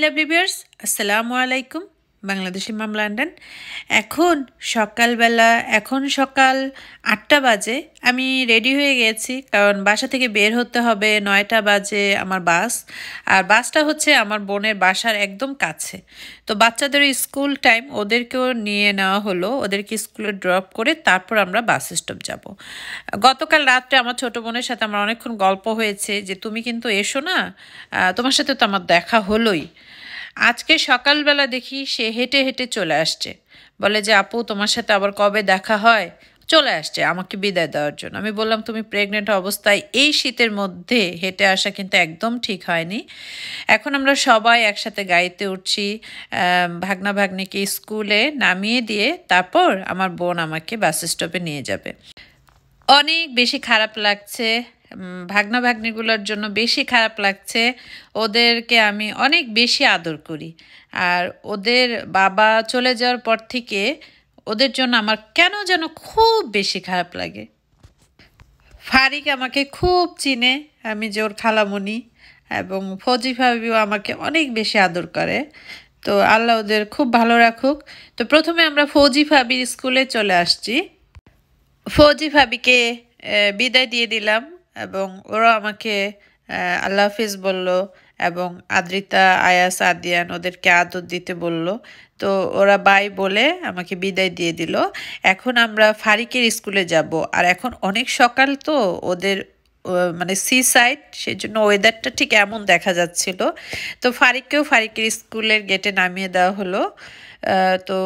My lovely বিয়ার্স আসসালামু আলাইকুম বাংলাদেশি মাম London এখন সকালবেলা এখন সকাল আটটা বাজে আমি রেডি হয়ে গেছি কারণ বাসা থেকে বের হতে হবে নয়টা বাজে আমার বাস আর বাসটা হচ্ছে আমার বোনের বাসার একদম কাছে তো বাচ্চাদের স্কুল টাইম ওদেরকেও নিয়ে নেওয়া হলো ওদেরকে স্কুলে ড্রপ করে তারপর আমরা বাস স্টপ যাব। গতকাল রাত্রে আমার ছোট বোনের সাথে আমার অনেকক্ষণ গল্প হয়েছে যে তুমি কিন্তু এসো না তোমার সাথে তো আমার দেখা হলোই আজকে সকালবেলা দেখি সে হেঁটে হেঁটে চলে আসছে বলে যে আপু তোমার সাথে আবার কবে দেখা হয় চলে আসছে আমাকে বিদায় দেওয়ার জন্য আমি বললাম তুমি প্রেগনেন্ট অবস্থায় এই শীতের মধ্যে হেঁটে আসা কিন্তু একদম ঠিক হয়নি এখন আমরা সবাই একসাথে গাড়িতে উঠছি ভাগনা ভাগ্নিকে স্কুলে নামিয়ে দিয়ে তারপর আমার বোন আমাকে বাস স্টপে নিয়ে যাবে অনেক বেশি খারাপ লাগছে ভাগ্না ভাগ্নিগুলোর জন্য বেশি খারাপ লাগছে ওদেরকে আমি অনেক বেশি আদর করি আর ওদের বাবা চলে যাওয়ার পর থেকে ওদের জন্য আমার কেন যেন খুব বেশি খারাপ লাগে ফারিক আমাকে খুব চিনে আমি যে ওর এবং ফৌজি ভাবিও আমাকে অনেক বেশি আদর করে তো আল্লাহ ওদের খুব ভালো রাখুক তো প্রথমে আমরা ফৌজি ভাবির স্কুলে চলে আসছি ফৌজি ভাবিকে বিদায় দিয়ে দিলাম এবং ওরা আমাকে আল্লাহ হাফিজ বলল এবং আদ্রিতা আয়াস আদিয়ান ওদেরকে আদর দিতে বলল তো ওরা বাই বলে আমাকে বিদায় দিয়ে দিল এখন আমরা ফারিকের স্কুলে যাব আর এখন অনেক সকাল তো ওদের মানে সি সাইড সেই জন্য ওয়েদারটা ঠিক এমন দেখা যাচ্ছিল তো ফারিককেও ফারিকের স্কুলের গেটে নামিয়ে দেওয়া হলো তো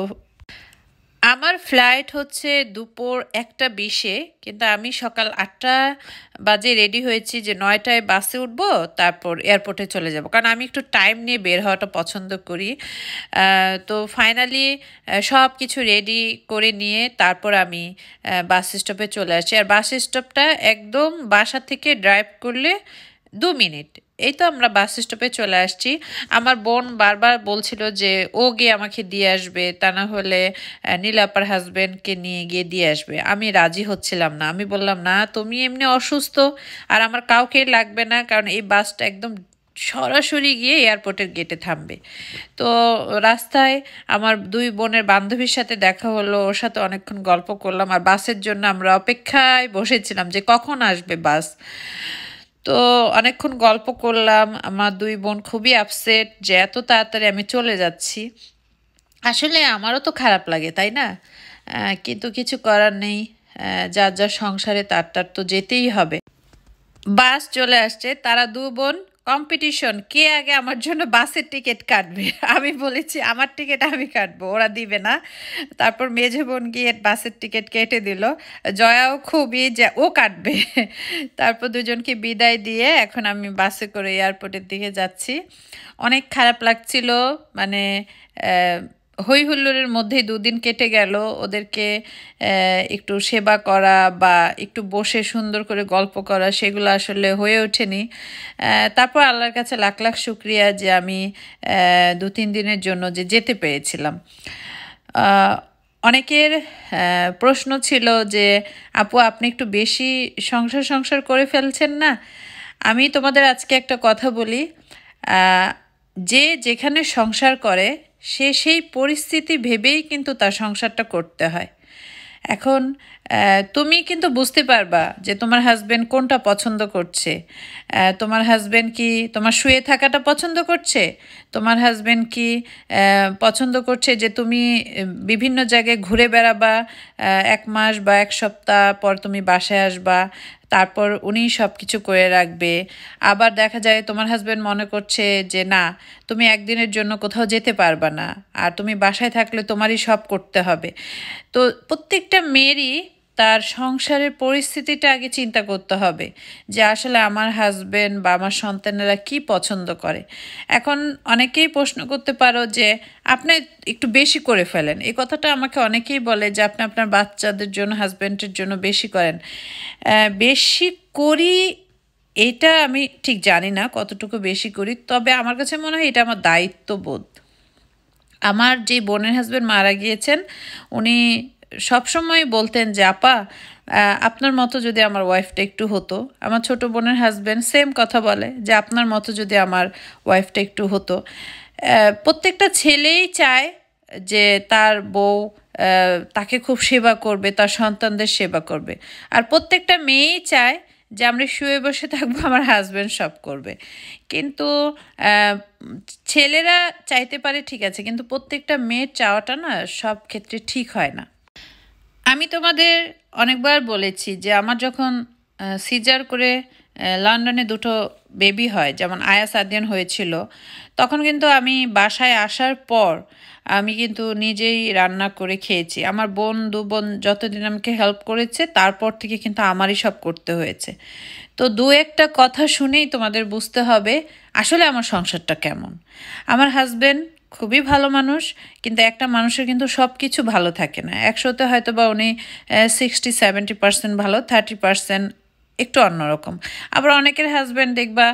আমার ফ্লাইট হচ্ছে দুপুর একটা বিশে কিন্তু আমি সকাল আটটা বাজে রেডি হয়েছি যে নয়টায় বাসে উঠব তারপর এয়ারপোর্টে চলে যাব কারণ আমি একটু টাইম নিয়ে বের হওয়াটা পছন্দ করি তো ফাইনালি সব কিছু রেডি করে নিয়ে তারপর আমি বাস স্টপে চলে আসি আর বাস স্টপটা একদম বাসা থেকে ড্রাইভ করলে দু মিনিট এই তো আমরা বাস স্টপে চলে আসছি আমার বোন বারবার বলছিল যে ও গিয়ে আমাকে দিয়ে আসবে তা না হলে নীলাপার হাজব্যান্ডকে নিয়ে গিয়ে দিয়ে আসবে আমি রাজি হচ্ছিলাম না আমি বললাম না তুমি এমনি অসুস্থ আর আমার কাউকে লাগবে না কারণ এই বাসটা একদম সরাসরি গিয়ে এয়ারপোর্টের গেটে থামবে তো রাস্তায় আমার দুই বোনের বান্ধবীর সাথে দেখা হলো ওর সাথে অনেকক্ষণ গল্প করলাম আর বাসের জন্য আমরা অপেক্ষায় বসেছিলাম যে কখন আসবে বাস তো অনেকক্ষণ গল্প করলাম আমার দুই বোন খুবই আপসেট যে এত তাড়াতাড়ি আমি চলে যাচ্ছি আসলে আমারও তো খারাপ লাগে তাই না কিন্তু কিছু করার নেই যার যার সংসারে তার তার তো যেতেই হবে বাস চলে আসছে তারা দু বোন কম্পিটিশন কে আগে আমার জন্য বাসের টিকিট কাটবে আমি বলেছি আমার টিকিট আমি কাটবো ওরা দিবে না তারপর মেঝে বোন গিয়ে বাসের টিকিট কেটে দিল জয়াও খুবই যে ও কাটবে তারপর দুজনকে বিদায় দিয়ে এখন আমি বাসে করে এয়ারপোর্টের দিকে যাচ্ছি অনেক খারাপ লাগছিল মানে হই হুল্লোড়ের মধ্যেই দুদিন কেটে গেল ওদেরকে একটু সেবা করা বা একটু বসে সুন্দর করে গল্প করা সেগুলো আসলে হয়ে ওঠেনি তারপর আল্লাহর কাছে লাখ লাখ শুক্রিয়া যে আমি দু তিন দিনের জন্য যে যেতে পেরেছিলাম অনেকের প্রশ্ন ছিল যে আপু আপনি একটু বেশি সংসার সংসার করে ফেলছেন না আমি তোমাদের আজকে একটা কথা বলি যে যেখানে সংসার করে সে সেই পরিস্থিতি ভেবেই কিন্তু তার সংসারটা করতে হয় এখন তুমি কিন্তু বুঝতে পারবা যে তোমার হাজব্যান্ড কোনটা পছন্দ করছে তোমার হাজব্যান্ড কি তোমার শুয়ে থাকাটা পছন্দ করছে তোমার হাজব্যান্ড কি পছন্দ করছে যে তুমি বিভিন্ন জায়গায় ঘুরে বেড়াবা এক মাস বা এক সপ্তাহ পর তুমি বাসায় আসবা তারপর উনি সব কিছু করে রাখবে আবার দেখা যায় তোমার হাজব্যান্ড মনে করছে যে না তুমি একদিনের জন্য কোথাও যেতে পারবা না আর তুমি বাসায় থাকলে তোমারই সব করতে হবে তো প্রত্যেকটা মেয়েরই তার সংসারের পরিস্থিতিটা আগে চিন্তা করতে হবে যে আসলে আমার হাজব্যান্ড বা আমার সন্তানেরা কি পছন্দ করে এখন অনেকেই প্রশ্ন করতে পারো যে আপনি একটু বেশি করে ফেলেন এই কথাটা আমাকে অনেকেই বলে যে আপনি আপনার বাচ্চাদের জন্য হাজব্যান্ডের জন্য বেশি করেন বেশি করি এটা আমি ঠিক জানি না কতটুকু বেশি করি তবে আমার কাছে মনে হয় এটা আমার দায়িত্ববোধ আমার যে বোনের হাজব্যান্ড মারা গিয়েছেন উনি সবসময় বলতেন যে আপা আপনার মতো যদি আমার ওয়াইফটা একটু হতো আমার ছোট বোনের হাজব্যান্ড সেম কথা বলে যে আপনার মতো যদি আমার ওয়াইফটা একটু হতো প্রত্যেকটা ছেলেই চায় যে তার বউ তাকে খুব সেবা করবে তার সন্তানদের সেবা করবে আর প্রত্যেকটা মেয়েই চায় যে আমরা শুয়ে বসে থাকবো আমার হাজব্যান্ড সব করবে কিন্তু ছেলেরা চাইতে পারে ঠিক আছে কিন্তু প্রত্যেকটা মেয়ের চাওয়াটা না সব ক্ষেত্রে ঠিক হয় না আমি তোমাদের অনেকবার বলেছি যে আমার যখন সিজার করে লন্ডনে দুটো বেবি হয় যেমন আয়াস আদিয়ান হয়েছিল তখন কিন্তু আমি বাসায় আসার পর আমি কিন্তু নিজেই রান্না করে খেয়েছি আমার বোন দু বোন যতদিন আমাকে হেল্প করেছে তারপর থেকে কিন্তু আমারই সব করতে হয়েছে তো দু একটা কথা শুনেই তোমাদের বুঝতে হবে আসলে আমার সংসারটা কেমন আমার হাজব্যান্ড খুবই ভালো মানুষ কিন্তু একটা মানুষের কিন্তু সব কিছু ভালো থাকে না একশোতে হয়তো বা উনি সিক্সটি সেভেন্টি পার্সেন্ট ভালো থার্টি পার্সেন্ট একটু অন্যরকম আবার অনেকের হাজব্যান্ড দেখবা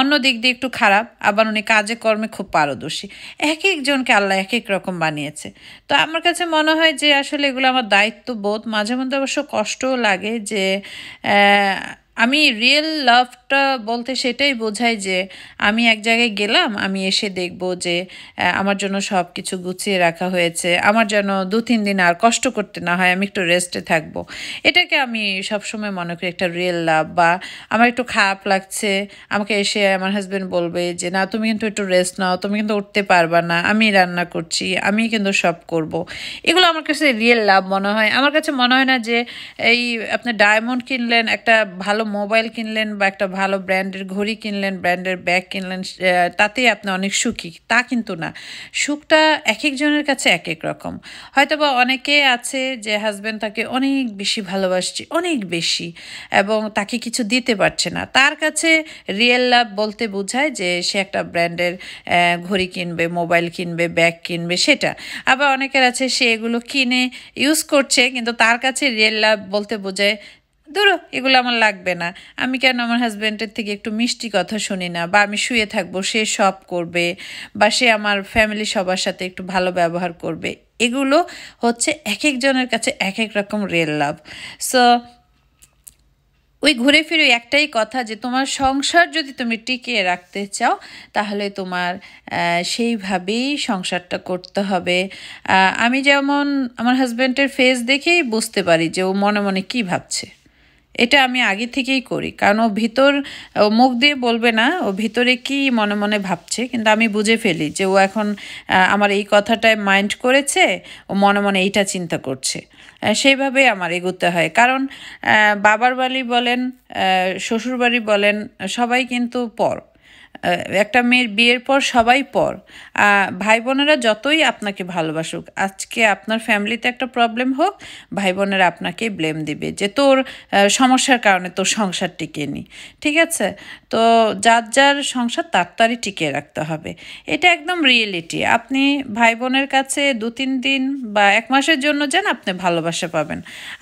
অন্য দিক দিয়ে একটু খারাপ আবার উনি কাজে কর্মে খুব পারদর্শী এক একজনকে আল্লাহ এক এক রকম বানিয়েছে তো আমার কাছে মনে হয় যে আসলে এগুলো আমার দায়িত্ব বোধ মাঝে মধ্যে অবশ্য কষ্টও লাগে যে আমি রিয়েল লাভটা বলতে সেটাই বোঝায় যে আমি এক জায়গায় গেলাম আমি এসে দেখব যে আমার জন্য সব কিছু গুছিয়ে রাখা হয়েছে আমার যেন দু তিন দিন আর কষ্ট করতে না হয় আমি একটু রেস্টে থাকব। এটাকে আমি সবসময় মনে করি একটা রিয়েল লাভ বা আমার একটু খারাপ লাগছে আমাকে এসে আমার হাজব্যান্ড বলবে যে না তুমি কিন্তু একটু রেস্ট নাও তুমি কিন্তু উঠতে পারবা না আমি রান্না করছি আমি কিন্তু সব করব। এগুলো আমার কাছে রিয়েল লাভ মনে হয় আমার কাছে মনে হয় না যে এই আপনি ডায়মন্ড কিনলেন একটা ভালো মোবাইল কিনলেন বা একটা ভালো ব্র্যান্ডের ঘড়ি কিনলেন ব্র্যান্ডের ব্যাগ কিনলেন তাতেই আপনি অনেক সুখী তা কিন্তু না সুখটা এক একজনের কাছে এক এক রকম হয়তো বা অনেকে আছে যে হাজব্যান্ড তাকে অনেক বেশি ভালোবাসছে অনেক বেশি এবং তাকে কিছু দিতে পারছে না তার কাছে রিয়েল লাভ বলতে বোঝায় যে সে একটা ব্র্যান্ডের ঘড়ি কিনবে মোবাইল কিনবে ব্যাগ কিনবে সেটা আবার অনেকের আছে সে এগুলো কিনে ইউজ করছে কিন্তু তার কাছে রিয়েল লাভ বলতে বোঝায় ধরো এগুলো আমার লাগবে না আমি কেন আমার হাজব্যান্ডের থেকে একটু মিষ্টি কথা শুনি না বা আমি শুয়ে থাকবো সে সব করবে বা সে আমার ফ্যামিলি সবার সাথে একটু ভালো ব্যবহার করবে এগুলো হচ্ছে এক একজনের কাছে এক এক রকম রেল লাভ সো ওই ঘুরে ফিরে একটাই কথা যে তোমার সংসার যদি তুমি টিকিয়ে রাখতে চাও তাহলে তোমার সেইভাবেই সংসারটা করতে হবে আমি যেমন আমার হাজব্যান্ডের ফেস দেখেই বুঝতে পারি যে ও মনে মনে কি ভাবছে এটা আমি আগে থেকেই করি কারণ ও ভিতর ও মুখ দিয়ে বলবে না ও ভিতরে কি মনে মনে ভাবছে কিন্তু আমি বুঝে ফেলি যে ও এখন আমার এই কথাটায় মাইন্ড করেছে ও মনে মনে এইটা চিন্তা করছে সেইভাবে আমার এগোতে হয় কারণ বাবার বাড়ি বলেন শ্বশুরবাড়ি বলেন সবাই কিন্তু পর একটা মেয়ের বিয়ের পর সবাই পর ভাই বোনেরা যতই আপনাকে ভালোবাসুক আজকে আপনার ফ্যামিলিতে একটা প্রবলেম হোক ভাই বোনেরা আপনাকে ব্লেম দিবে যে তোর সমস্যার কারণে তোর সংসার টিকে নি ঠিক আছে তো যার যার সংসার তার তারই টিকিয়ে রাখতে হবে এটা একদম রিয়েলিটি আপনি ভাই বোনের কাছে দু তিন দিন বা এক মাসের জন্য যান আপনি ভালোবাসা পাবেন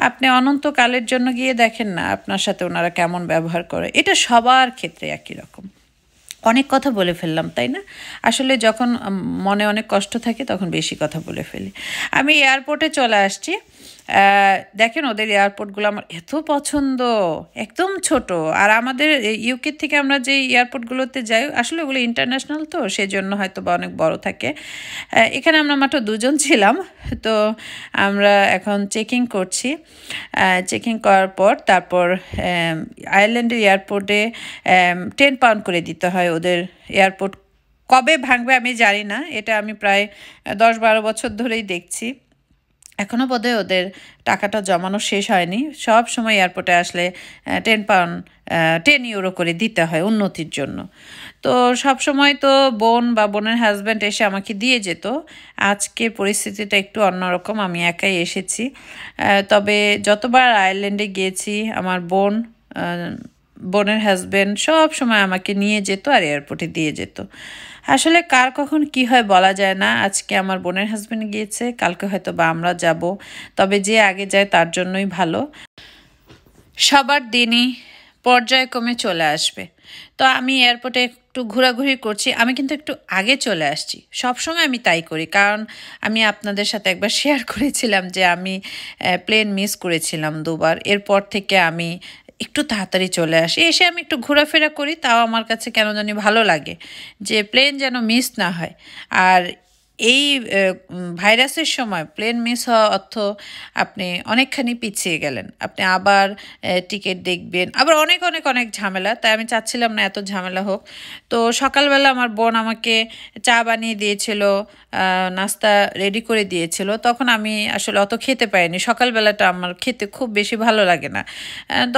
আপনি অনন্তকালের জন্য গিয়ে দেখেন না আপনার সাথে ওনারা কেমন ব্যবহার করে এটা সবার ক্ষেত্রে একই রকম অনেক কথা বলে ফেললাম তাই না আসলে যখন মনে অনেক কষ্ট থাকে তখন বেশি কথা বলে ফেলি আমি এয়ারপোর্টে চলে আসছি দেখেন ওদের এয়ারপোর্টগুলো আমার এত পছন্দ একদম ছোট আর আমাদের ইউকে থেকে আমরা যে এয়ারপোর্টগুলোতে যাই আসলে ওগুলো ইন্টারন্যাশনাল তো সেই জন্য হয়তো বা অনেক বড় থাকে এখানে আমরা মাত্র দুজন ছিলাম তো আমরা এখন চেকিং করছি চেকিং করার পর তারপর আয়ারল্যান্ডের এয়ারপোর্টে টেন পাউন্ড করে দিতে হয় ওদের এয়ারপোর্ট কবে ভাঙবে আমি জানি না এটা আমি প্রায় দশ বারো বছর ধরেই দেখছি এখনও বোধহয় ওদের টাকাটা জমানো শেষ হয়নি সব সময় এয়ারপোর্টে আসলে টেন পাউন্ড টেন ইউরো করে দিতে হয় উন্নতির জন্য তো সব সময় তো বোন বা বোনের হাজব্যান্ড এসে আমাকে দিয়ে যেত আজকে পরিস্থিতিটা একটু অন্যরকম আমি একাই এসেছি তবে যতবার আয়ারল্যান্ডে গিয়েছি আমার বোন বোনের হাজব্যান্ড সব সময় আমাকে নিয়ে যেত আর এয়ারপোর্টে দিয়ে যেত আসলে কার কখন কি হয় বলা যায় না আজকে আমার বোনের হাজব্যান্ড গিয়েছে কালকে হয়তো বা আমরা যাব তবে যে আগে যায় তার জন্যই ভালো সবার দিনই পর্যায়ক্রমে চলে আসবে তো আমি এয়ারপোর্টে একটু ঘোরাঘুরি করছি আমি কিন্তু একটু আগে চলে আসছি সবসময় আমি তাই করি কারণ আমি আপনাদের সাথে একবার শেয়ার করেছিলাম যে আমি প্লেন মিস করেছিলাম দুবার এরপর থেকে আমি একটু তাড়াতাড়ি চলে আসি এসে আমি একটু ঘোরাফেরা করি তাও আমার কাছে কেন জানি ভালো লাগে যে প্লেন যেন মিস না হয় আর এই ভাইরাসের সময় প্লেন মিস হওয়া অর্থ আপনি অনেকখানি পিছিয়ে গেলেন আপনি আবার টিকিট দেখবেন আবার অনেক অনেক অনেক ঝামেলা তাই আমি চাচ্ছিলাম না এত ঝামেলা হোক তো সকালবেলা আমার বোন আমাকে চা বানিয়ে দিয়েছিল নাস্তা রেডি করে দিয়েছিল তখন আমি আসলে অত খেতে পাইনি সকালবেলাটা আমার খেতে খুব বেশি ভালো লাগে না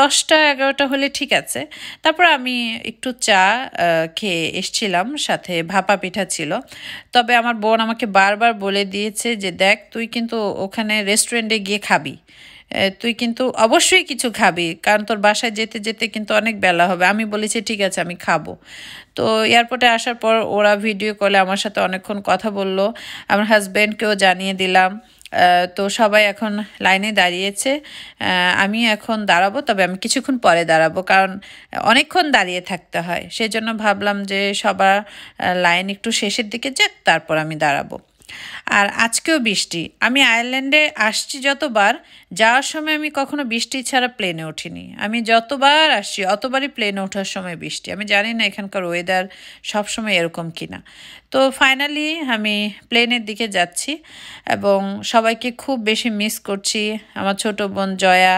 দশটা এগারোটা হলে ঠিক আছে তারপর আমি একটু চা খেয়ে এসছিলাম সাথে ভাপা পিঠা ছিল তবে আমার বোন আমাকে বারবার বলে দিয়েছে যে দেখ তুই কিন্তু ওখানে রেস্টুরেন্টে গিয়ে খাবি তুই কিন্তু অবশ্যই কিছু খাবি কারণ তোর বাসায় যেতে যেতে কিন্তু অনেক বেলা হবে আমি বলেছি ঠিক আছে আমি খাবো তো এয়ারপোর্টে আসার পর ওরা ভিডিও কলে আমার সাথে অনেকক্ষণ কথা বললো আমার হাজব্যান্ডকেও জানিয়ে দিলাম তো সবাই এখন লাইনে দাঁড়িয়েছে আমি এখন দাঁড়াবো তবে আমি কিছুক্ষণ পরে দাঁড়াবো কারণ অনেকক্ষণ দাঁড়িয়ে থাকতে হয় সেজন্য ভাবলাম যে সবার লাইন একটু শেষের দিকে যাক তারপর আমি দাঁড়াবো আর আজকেও বৃষ্টি আমি আয়ারল্যান্ডে আসছি যতবার যাওয়ার সময় আমি কখনো বৃষ্টি ছাড়া প্লেনে উঠিনি আমি যতবার আসছি অতবারই প্লেনে ওঠার সময় বৃষ্টি আমি জানি না এখানকার ওয়েদার সবসময় এরকম কিনা তো ফাইনালি আমি প্লেনের দিকে যাচ্ছি এবং সবাইকে খুব বেশি মিস করছি আমার ছোট বোন জয়া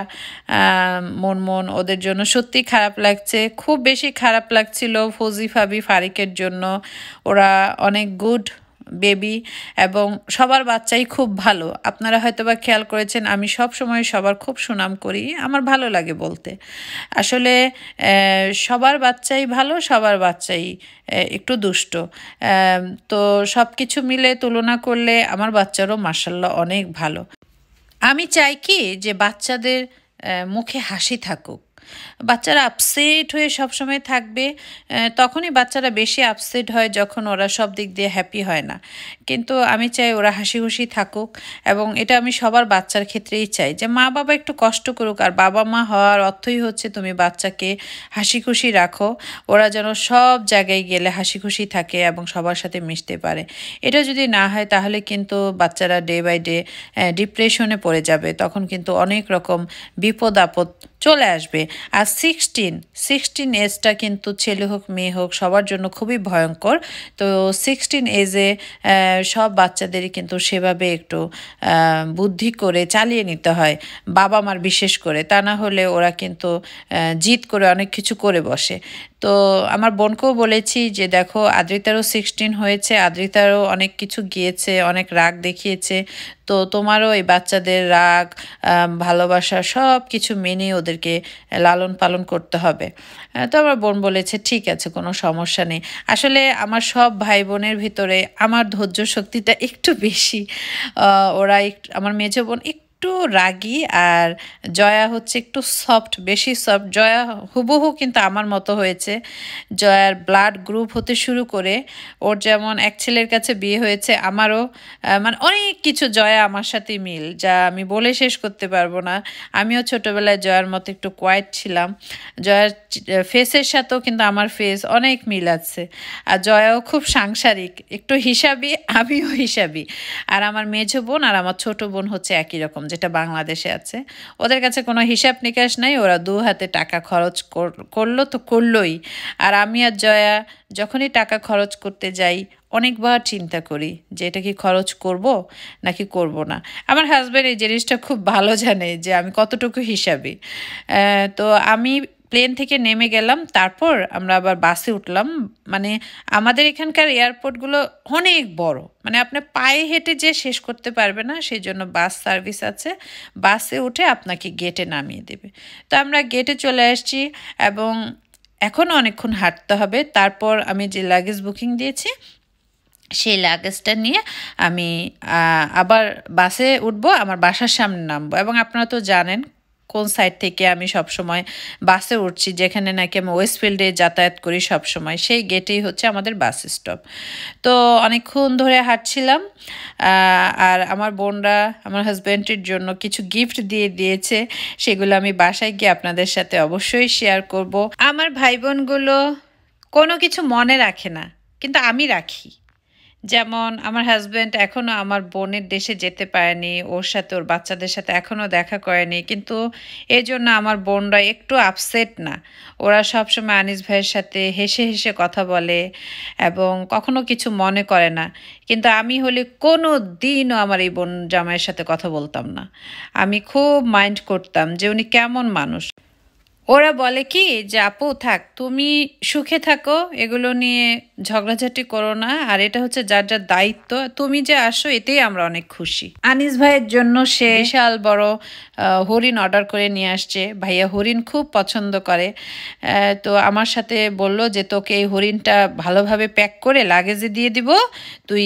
মন মন ওদের জন্য সত্যি খারাপ লাগছে খুব বেশি খারাপ লাগছিল ফৌজি ফাবি ফারিকের জন্য ওরা অনেক গুড বেবি এবং সবার বাচ্চাই খুব ভালো আপনারা হয়তো বা খেয়াল করেছেন আমি সব সময় সবার খুব সুনাম করি আমার ভালো লাগে বলতে আসলে সবার বাচ্চাই ভালো সবার বাচ্চাই একটু দুষ্ট তো সব কিছু মিলে তুলনা করলে আমার বাচ্চারও মার্শাল্লাহ অনেক ভালো আমি চাই কি যে বাচ্চাদের মুখে হাসি থাকুক বাচ্চারা আপসেট হয়ে সবসময় থাকবে তখনই বাচ্চারা বেশি আপসেট হয় যখন ওরা সব দিক দিয়ে হ্যাপি হয় না কিন্তু আমি চাই ওরা হাসি খুশি থাকুক এবং এটা আমি সবার বাচ্চার ক্ষেত্রেই চাই যে মা বাবা একটু কষ্ট করুক আর বাবা মা হওয়ার অর্থই হচ্ছে তুমি বাচ্চাকে হাসি খুশি রাখো ওরা যেন সব জায়গায় গেলে হাসি খুশি থাকে এবং সবার সাথে মিশতে পারে এটা যদি না হয় তাহলে কিন্তু বাচ্চারা ডে বাই ডে ডিপ্রেশনে পড়ে যাবে তখন কিন্তু অনেক রকম বিপদ আপদ চলে আসবে আর সিক্সটিন সিক্সটিন এজটা কিন্তু ছেলে হোক মেয়ে হোক সবার জন্য খুবই ভয়ঙ্কর তো সিক্সটিন এজে সব বাচ্চাদেরই কিন্তু সেভাবে একটু বুদ্ধি করে চালিয়ে নিতে হয় বাবা মার বিশেষ করে তা না হলে ওরা কিন্তু জিত করে অনেক কিছু করে বসে তো আমার বোনকেও বলেছি যে দেখো আদ্রিতারও সিক্সটিন হয়েছে আদ্রিতারও অনেক কিছু গিয়েছে অনেক রাগ দেখিয়েছে তো তোমারও এই বাচ্চাদের রাগ ভালোবাসা সব কিছু মেনে ওদের তাদেরকে লালন পালন করতে হবে তো আমার বোন বলেছে ঠিক আছে কোনো সমস্যা নেই আসলে আমার সব ভাই বোনের ভিতরে আমার ধৈর্য শক্তিটা একটু বেশি ওরা আমার মেজো বোন একটু একটু রাগি আর জয়া হচ্ছে একটু সফট বেশি সফট জয়া হুবহু কিন্তু আমার মতো হয়েছে জয়ার ব্লাড গ্রুপ হতে শুরু করে ওর যেমন এক ছেলের কাছে বিয়ে হয়েছে আমারও মানে অনেক কিছু জয়া আমার সাথে মিল যা আমি বলে শেষ করতে পারবো না আমিও ছোটোবেলায় জয়ার মতো একটু কোয়াইট ছিলাম জয়ার ফেসের সাথেও কিন্তু আমার ফেস অনেক মিল আছে আর জয়াও খুব সাংসারিক একটু হিসাবি আমিও হিসাবি আর আমার মেঝো বোন আর আমার ছোট বোন হচ্ছে একই রকম যেটা বাংলাদেশে আছে ওদের কাছে কোনো হিসাব নিকাশ নাই ওরা দু হাতে টাকা খরচ করলো তো করলোই আর আমি আর জয়া যখনই টাকা খরচ করতে যাই অনেকবার চিন্তা করি যে এটা কি খরচ করব নাকি করব না আমার হাজব্যান্ড এই জিনিসটা খুব ভালো জানে যে আমি কতটুকু হিসাবে তো আমি প্লেন থেকে নেমে গেলাম তারপর আমরা আবার বাসে উঠলাম মানে আমাদের এখানকার এয়ারপোর্টগুলো অনেক বড় মানে আপনার পায়ে হেঁটে যে শেষ করতে পারবে না সেই জন্য বাস সার্ভিস আছে বাসে উঠে আপনাকে গেটে নামিয়ে দেবে তো আমরা গেটে চলে আসছি এবং এখনও অনেকক্ষণ হাঁটতে হবে তারপর আমি যে লাগেজ বুকিং দিয়েছি সেই লাগেজটা নিয়ে আমি আবার বাসে উঠবো আমার বাসার সামনে নামবো এবং আপনারা তো জানেন কোন সাইড থেকে আমি সবসময় বাসে উঠছি যেখানে নাকি আমি ওয়েস্টফিল্ডে যাতায়াত করি সব সময় সেই গেটেই হচ্ছে আমাদের বাস স্টপ তো অনেকক্ষণ ধরে হাঁটছিলাম আর আমার বোনরা আমার হাজব্যান্ডের জন্য কিছু গিফট দিয়ে দিয়েছে সেগুলো আমি বাসায় গিয়ে আপনাদের সাথে অবশ্যই শেয়ার করব আমার ভাই বোনগুলো কোনো কিছু মনে রাখে না কিন্তু আমি রাখি যেমন আমার হাজব্যান্ড এখনও আমার বোনের দেশে যেতে পারেনি ওর সাথে ওর বাচ্চাদের সাথে এখনও দেখা করেনি কিন্তু এই জন্য আমার বোনরা একটু আপসেট না ওরা সবসময় আনিস ভাইয়ের সাথে হেসে হেসে কথা বলে এবং কখনো কিছু মনে করে না কিন্তু আমি হলে কোনো দিনও আমার এই বোন জামাইয়ের সাথে কথা বলতাম না আমি খুব মাইন্ড করতাম যে উনি কেমন মানুষ ওরা বলে কি যে আপু থাক তুমি সুখে থাকো এগুলো নিয়ে ঝগড়াঝাটি করো না আর এটা হচ্ছে যার যার দায়িত্ব তুমি যে আসো এতেই আমরা অনেক খুশি আনিস ভাইয়ের জন্য সে বিশাল বড় হরিণ অর্ডার করে নিয়ে আসছে ভাইয়া হরিণ খুব পছন্দ করে তো আমার সাথে বলল যে তোকে এই হরিণটা ভালোভাবে প্যাক করে লাগেজে দিয়ে দিব তুই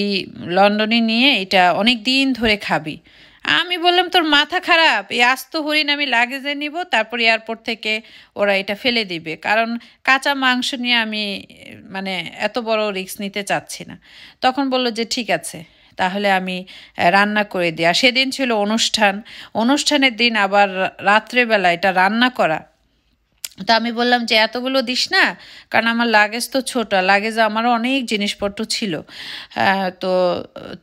লন্ডনে নিয়ে এটা অনেক দিন ধরে খাবি আমি বললাম তোর মাথা খারাপ এই আস্ত হরিণ আমি লাগেজে নিব তারপর এয়ারপোর্ট থেকে ওরা এটা ফেলে দিবে কারণ কাঁচা মাংস নিয়ে আমি মানে এত বড় রিস্ক নিতে চাচ্ছি না তখন বলল যে ঠিক আছে তাহলে আমি রান্না করে দিই আর সেদিন ছিল অনুষ্ঠান অনুষ্ঠানের দিন আবার রাত্রেবেলা এটা রান্না করা তো আমি বললাম যে এতগুলো দিস না কারণ আমার লাগেজ তো ছোটো লাগেজ আমারও অনেক জিনিসপত্র ছিল হ্যাঁ, তো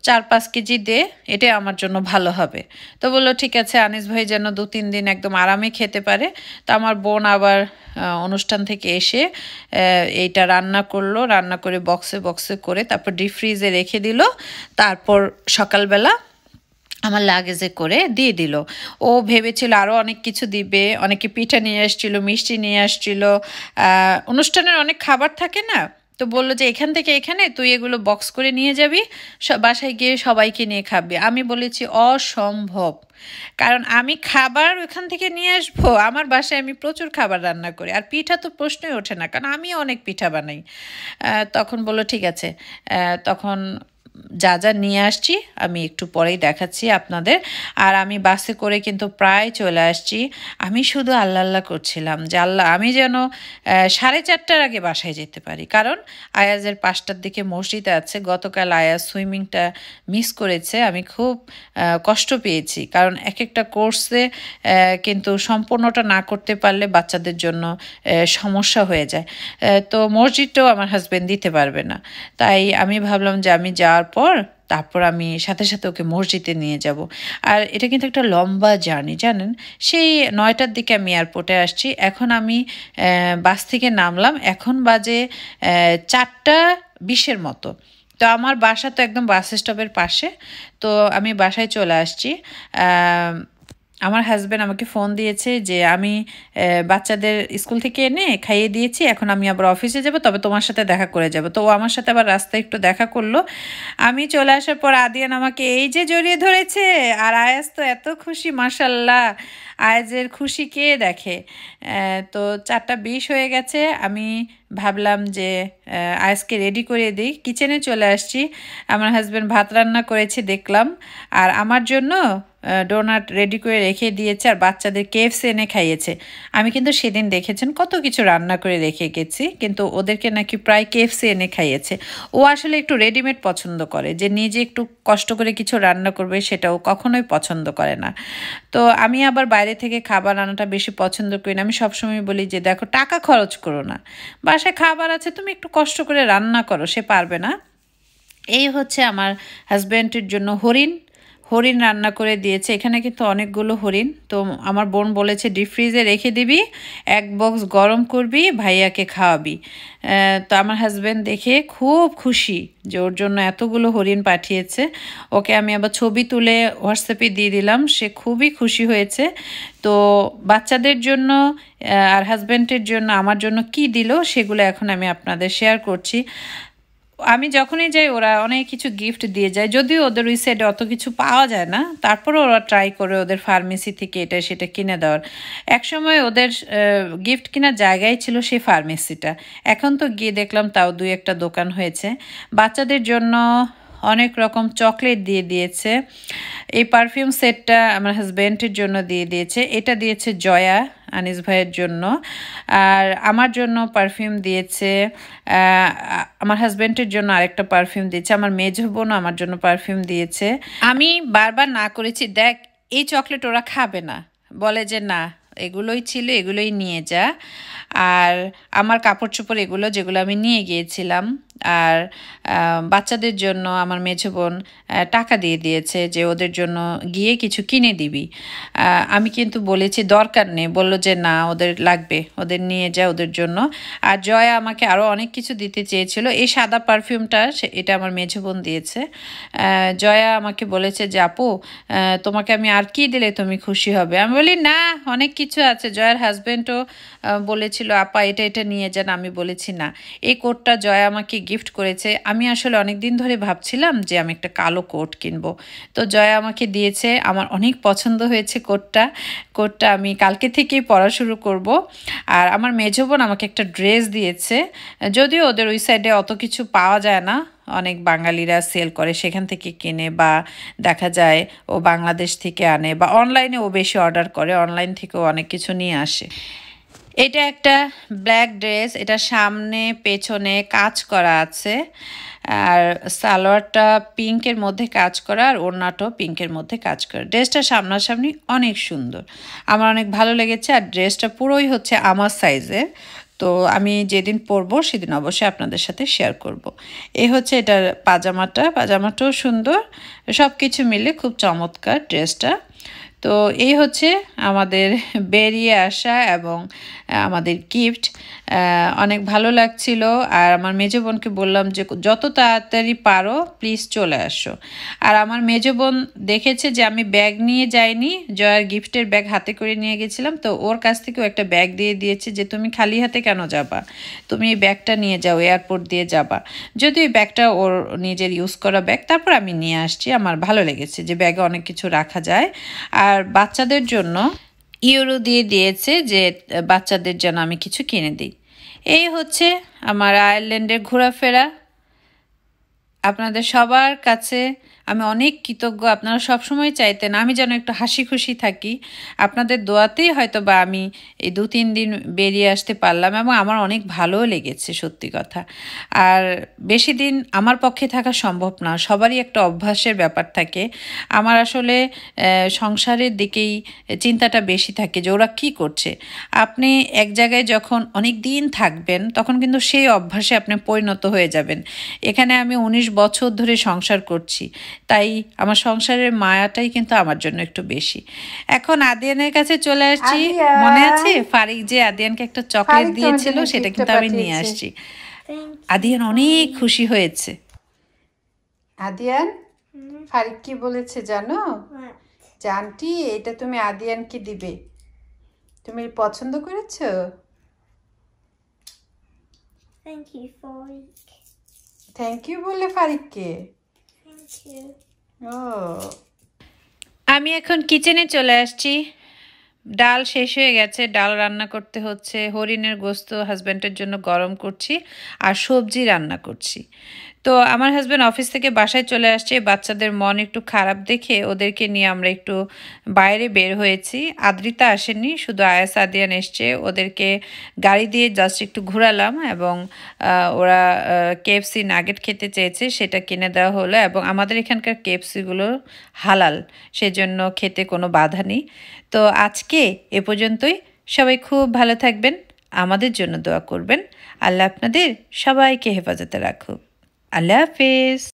চার পাঁচ কেজি দে এটা আমার জন্য ভালো হবে তো বললো ঠিক আছে আনিস ভাই যেন দু তিন দিন একদম আরামে খেতে পারে তো আমার বোন আবার অনুষ্ঠান থেকে এসে এইটা রান্না করলো রান্না করে বক্সে বক্সে করে তারপর ডিপ ফ্রিজে রেখে দিল তারপর সকালবেলা আমার লাগেজে করে দিয়ে দিল ও ভেবেছিল আরও অনেক কিছু দিবে অনেকে পিঠা নিয়ে আসছিল মিষ্টি নিয়ে আসছিল অনুষ্ঠানের অনেক খাবার থাকে না তো বললো যে এখান থেকে এখানে তুই এগুলো বক্স করে নিয়ে যাবি বাসায় গিয়ে সবাইকে নিয়ে খাবি আমি বলেছি অসম্ভব কারণ আমি খাবার ওখান থেকে নিয়ে আসবো আমার বাসায় আমি প্রচুর খাবার রান্না করি আর পিঠা তো প্রশ্নই ওঠে না কারণ আমি অনেক পিঠা বানাই তখন বললো ঠিক আছে তখন যা যা নিয়ে আসছি আমি একটু পরেই দেখাচ্ছি আপনাদের আর আমি বাসে করে কিন্তু প্রায় চলে আসছি আমি শুধু আল্লাহ আল্লাহ করছিলাম যে আল্লাহ আমি যেন সাড়ে চারটার আগে বাসায় যেতে পারি কারণ আয়াজের পাঁচটার দিকে মসজিদে আছে গতকাল আয়াজ সুইমিংটা মিস করেছে আমি খুব কষ্ট পেয়েছি কারণ এক একটা কোর্সে কিন্তু সম্পূর্ণটা না করতে পারলে বাচ্চাদের জন্য সমস্যা হয়ে যায় তো মসজিদটাও আমার হাজব্যান্ড দিতে পারবে না তাই আমি ভাবলাম যে আমি যাওয়ার দেওয়ার পর তারপর আমি সাথে সাথে ওকে মসজিদে নিয়ে যাব আর এটা কিন্তু একটা লম্বা জার্নি জানেন সেই নয়টার দিকে আমি এয়ারপোর্টে আসছি এখন আমি বাস থেকে নামলাম এখন বাজে চারটা বিশের মতো তো আমার বাসা তো একদম বাস স্টপের পাশে তো আমি বাসায় চলে আসছি আমার হাজব্যান্ড আমাকে ফোন দিয়েছে যে আমি বাচ্চাদের স্কুল থেকে এনে খাইয়ে দিয়েছি এখন আমি আবার অফিসে যাব তবে তোমার সাথে দেখা করে যাব তো ও আমার সাথে আবার রাস্তায় একটু দেখা করলো আমি চলে আসার পর আদিয়ান আমাকে এই যে জড়িয়ে ধরেছে আর আয়াজ তো এত খুশি মাসাল্লাহ আয়াজের খুশি কে দেখে তো চারটা বিষ হয়ে গেছে আমি ভাবলাম যে আয়াসকে রেডি করে দিই কিচেনে চলে আসছি আমার হাজব্যান্ড ভাত রান্না করেছে দেখলাম আর আমার জন্য ডোনাট রেডি করে রেখে দিয়েছে আর বাচ্চাদের কেফস এনে খাইয়েছে আমি কিন্তু সেদিন দেখেছেন কত কিছু রান্না করে রেখে গেছি কিন্তু ওদেরকে নাকি প্রায় কেফসি এনে খাইয়েছে ও আসলে একটু রেডিমেড পছন্দ করে যে নিজে একটু কষ্ট করে কিছু রান্না করবে সেটাও কখনোই পছন্দ করে না তো আমি আবার বাইরে থেকে খাবার আনাটা বেশি পছন্দ করি না আমি সবসময় বলি যে দেখো টাকা খরচ করো না বাসায় খাবার আছে তুমি একটু কষ্ট করে রান্না করো সে পারবে না এই হচ্ছে আমার হাজব্যান্ডের জন্য হরিণ হরিণ রান্না করে দিয়েছে এখানে কিন্তু অনেকগুলো হরিণ তো আমার বোন বলেছে ডিপ ফ্রিজে রেখে দিবি এক বক্স গরম করবি ভাইয়াকে খাওয়াবি তো আমার হাজব্যান্ড দেখে খুব খুশি যে ওর জন্য এতগুলো হরিণ পাঠিয়েছে ওকে আমি আবার ছবি তুলে হোয়াটসঅ্যাপে দিয়ে দিলাম সে খুবই খুশি হয়েছে তো বাচ্চাদের জন্য আর হাজব্যান্ডের জন্য আমার জন্য কি দিল সেগুলো এখন আমি আপনাদের শেয়ার করছি আমি যখনই যাই ওরা অনেক কিছু গিফট দিয়ে যায় যদিও ওদের ওই সাইডে অত কিছু পাওয়া যায় না তারপরে ওরা ট্রাই করে ওদের ফার্মেসি থেকে এটা সেটা কিনে দেওয়ার একসময় ওদের গিফট কেনার জায়গায় ছিল সেই ফার্মেসিটা এখন তো গিয়ে দেখলাম তাও দুই একটা দোকান হয়েছে বাচ্চাদের জন্য অনেক রকম চকলেট দিয়ে দিয়েছে এই পারফিউম সেটটা আমার হাজব্যান্ডের জন্য দিয়ে দিয়েছে এটা দিয়েছে জয়া আনিস ভাইয়ের জন্য আর আমার জন্য পারফিউম দিয়েছে আমার হাজব্যান্ডের জন্য আরেকটা পারফিউম দিয়েছে আমার মেজ বোনও আমার জন্য পারফিউম দিয়েছে আমি বারবার না করেছি দেখ এই চকলেট ওরা খাবে না বলে যে না এগুলোই ছিল এগুলোই নিয়ে যা আর আমার কাপড় চোপড় এগুলো যেগুলো আমি নিয়ে গিয়েছিলাম আর বাচ্চাদের জন্য আমার মেঝো বোন টাকা দিয়ে দিয়েছে যে ওদের জন্য গিয়ে কিছু কিনে দিবি আমি কিন্তু বলেছি দরকার নেই বললো যে না ওদের লাগবে ওদের নিয়ে যা ওদের জন্য আর জয়া আমাকে আরও অনেক কিছু দিতে চেয়েছিল এই সাদা পারফিউমটা এটা আমার মেঝো বোন দিয়েছে জয়া আমাকে বলেছে যে আপু তোমাকে আমি আর কি দিলে তুমি খুশি হবে আমি বলি না অনেক কিছু আছে জয়ার হাজব্যান্ডও বলেছিল আপা এটা এটা নিয়ে যান আমি বলেছি না এই কোটটা জয়া আমাকে গিফট করেছে আমি আসলে অনেক দিন ধরে ভাবছিলাম যে আমি একটা কালো কোট কিনবো তো জয়া আমাকে দিয়েছে আমার অনেক পছন্দ হয়েছে কোটটা কোটটা আমি কালকে থেকেই পড়া শুরু করব আর আমার মেজবোন আমাকে একটা ড্রেস দিয়েছে যদিও ওদের ওই সাইডে অত কিছু পাওয়া যায় না অনেক বাঙালিরা সেল করে সেখান থেকে কেনে বা দেখা যায় ও বাংলাদেশ থেকে আনে বা অনলাইনে ও বেশি অর্ডার করে অনলাইন থেকেও অনেক কিছু নিয়ে আসে এটা একটা ব্ল্যাক ড্রেস এটা সামনে পেছনে কাজ করা আছে আর সালোয়ারটা পিঙ্কের মধ্যে কাজ করা আর ওড়নাটাও পিঙ্কের মধ্যে কাজ করা ড্রেসটা সামনাসামনি অনেক সুন্দর আমার অনেক ভালো লেগেছে আর ড্রেসটা পুরোই হচ্ছে আমার সাইজের তো আমি যেদিন পরবো সেদিন অবশ্যই আপনাদের সাথে শেয়ার করব। এ হচ্ছে এটার পাজামাটা পাজামাটাও সুন্দর সব কিছু মিলে খুব চমৎকার ড্রেসটা তো এই হচ্ছে আমাদের বেরিয়ে আসা এবং আমাদের গিফট অনেক ভালো লাগছিল আর আমার মেজো বোনকে বললাম যে যত তাড়াতাড়ি পারো প্লিজ চলে আসো আর আমার মেজো বোন দেখেছে যে আমি ব্যাগ নিয়ে যাইনি জয়ার গিফটের ব্যাগ হাতে করে নিয়ে গেছিলাম তো ওর কাছ থেকেও একটা ব্যাগ দিয়ে দিয়েছে যে তুমি খালি হাতে কেন যাবা তুমি এই ব্যাগটা নিয়ে যাও এয়ারপোর্ট দিয়ে যাবা যদি ওই ব্যাগটা ওর নিজের ইউজ করা ব্যাগ তারপর আমি নিয়ে আসছি আমার ভালো লেগেছে যে ব্যাগে অনেক কিছু রাখা যায় আর আর বাচ্চাদের জন্য ইউরো দিয়ে দিয়েছে যে বাচ্চাদের জন্য আমি কিছু কিনে দিই এই হচ্ছে আমার আয়ারল্যান্ডের ঘোরাফেরা আপনাদের সবার কাছে আমি অনেক কৃতজ্ঞ আপনারা সবসময় চাইতেন আমি যেন একটু হাসি খুশি থাকি আপনাদের দোয়াতেই হয়তো বা আমি এই দু তিন দিন বেরিয়ে আসতে পারলাম এবং আমার অনেক ভালোও লেগেছে সত্যি কথা আর বেশি দিন আমার পক্ষে থাকা সম্ভব না সবারই একটা অভ্যাসের ব্যাপার থাকে আমার আসলে সংসারের দিকেই চিন্তাটা বেশি থাকে যে ওরা কী করছে আপনি এক জায়গায় যখন অনেক দিন থাকবেন তখন কিন্তু সেই অভ্যাসে আপনি পরিণত হয়ে যাবেন এখানে আমি ১৯ বছর ধরে সংসার করছি তাই আমার সংসারের মায়াটাই কিন্তু আমার জন্য একটু বেশি এখন আদিয়ানের কাছে চলে আসছি মনে আছে ফারিক যে আদিয়ানকে একটা চকলেট দিয়েছিল সেটা কিন্তু আমি নিয়ে আসছি আদিয়ান অনেক খুশি হয়েছে আদিয়ান ফারিক কি বলেছে জানো জানটি হ্যাঁ। এটা তুমি আদিয়ানকে দিবে তুমি পছন্দ করেছো থ্যাংক ইউ বলে ফারিককে ও oh. আমি এখন কিচেনে চলে আসছি ডাল শেষ হয়ে গেছে ডাল রান্না করতে হচ্ছে হরিণের গোস্ত হাজব্যান্ডের জন্য গরম করছি আর সবজি রান্না করছি তো আমার হাজব্যান্ড অফিস থেকে বাসায় চলে আসছে বাচ্চাদের মন একটু খারাপ দেখে ওদেরকে নিয়ে আমরা একটু বাইরে বের হয়েছি আদ্রিতা আসেনি শুধু আয়াস আদিয়ান এসছে ওদেরকে গাড়ি দিয়ে জাস্ট একটু ঘুরালাম এবং ওরা কেএফসি নাগেট খেতে চেয়েছে সেটা কিনে দেওয়া হলো এবং আমাদের এখানকার কেএফসিগুলো হালাল সেজন্য খেতে কোনো বাধা নেই তো আজকে এ পর্যন্তই সবাই খুব ভালো থাকবেন আমাদের জন্য দোয়া করবেন আল্লাহ আপনাদের সবাইকে হেফাজতে রাখুক अल्लाह हाफिज़